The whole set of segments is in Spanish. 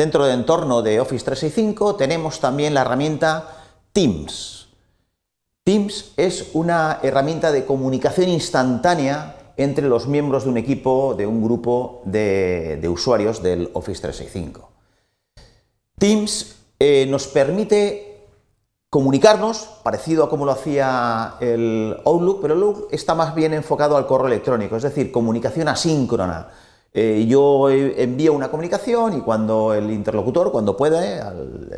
Dentro del entorno de Office 365 tenemos también la herramienta Teams. Teams es una herramienta de comunicación instantánea entre los miembros de un equipo, de un grupo de, usuarios del Office 365. Teams eh, nos permite comunicarnos, parecido a como lo hacía el Outlook, pero Outlook está más bien enfocado al correo electrónico, es decir, comunicación asíncrona eh, yo envío una comunicación y cuando el interlocutor, cuando puede,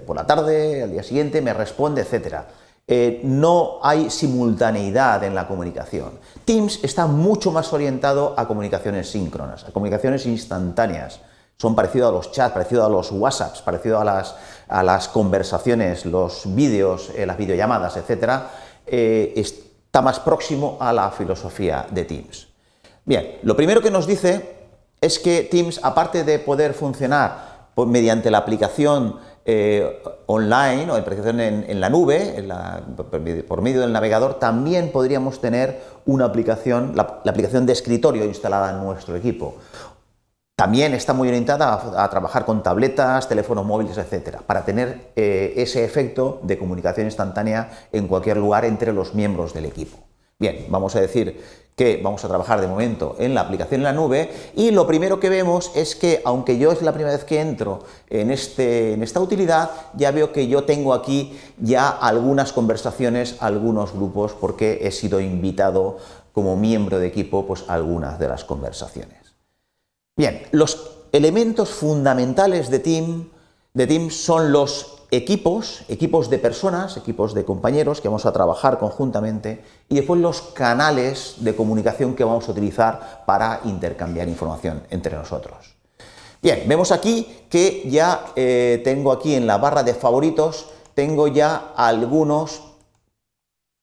por la tarde, al día siguiente, me responde, etc. Eh, no hay simultaneidad en la comunicación. Teams está mucho más orientado a comunicaciones síncronas, a comunicaciones instantáneas. Son parecido a los chats, parecido a los WhatsApps, parecido a las, a las conversaciones, los vídeos, eh, las videollamadas, etc. está más próximo a la filosofía de Teams. Bien, lo primero que nos dice es que Teams, aparte de poder funcionar pues, mediante la aplicación eh, online o aplicación en, la nube, por medio del navegador, también podríamos tener una aplicación, la, aplicación de escritorio instalada en nuestro equipo. También está muy orientada a, trabajar con tabletas, teléfonos móviles, etcétera, para tener eh, ese efecto de comunicación instantánea en cualquier lugar entre los miembros del equipo. Bien, vamos a decir que vamos a trabajar de momento en la aplicación en la nube y lo primero que vemos es que aunque yo es la primera vez que entro en, este, en esta utilidad, ya veo que yo tengo aquí ya algunas conversaciones, algunos grupos, porque he sido invitado como miembro de equipo pues, algunas de las conversaciones. Bien, los elementos fundamentales de Teams de Team son los equipos, equipos de personas, equipos de compañeros que vamos a trabajar conjuntamente y después los canales de comunicación que vamos a utilizar para intercambiar información entre nosotros. Bien, vemos aquí que ya eh, tengo aquí en la barra de favoritos, tengo ya algunos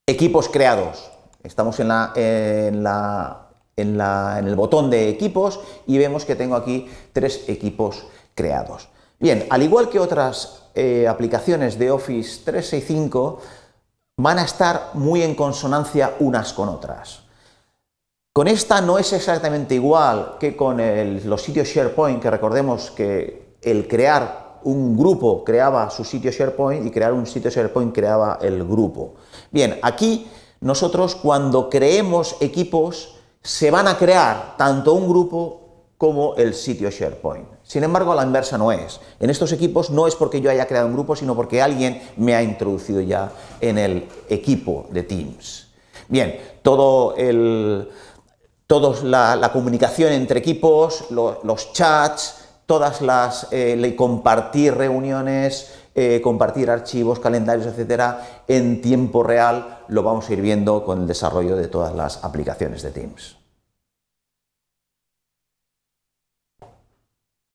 equipos creados. Estamos en la, en la en, la, en, el botón de equipos y vemos que tengo aquí tres equipos creados. Bien, al igual que otras eh, aplicaciones de Office 365 van a estar muy en consonancia unas con otras. Con esta no es exactamente igual que con el, los sitios SharePoint, que recordemos que el crear un grupo creaba su sitio SharePoint y crear un sitio SharePoint creaba el grupo. Bien, aquí nosotros cuando creemos equipos se van a crear tanto un grupo como el sitio SharePoint. Sin embargo, a la inversa no es. En estos equipos no es porque yo haya creado un grupo, sino porque alguien me ha introducido ya en el equipo de Teams. Bien, todo el, toda la, comunicación entre equipos, los chats, todas las eh, compartir reuniones, eh, compartir archivos, calendarios, etcétera, en tiempo real lo vamos a ir viendo con el desarrollo de todas las aplicaciones de Teams.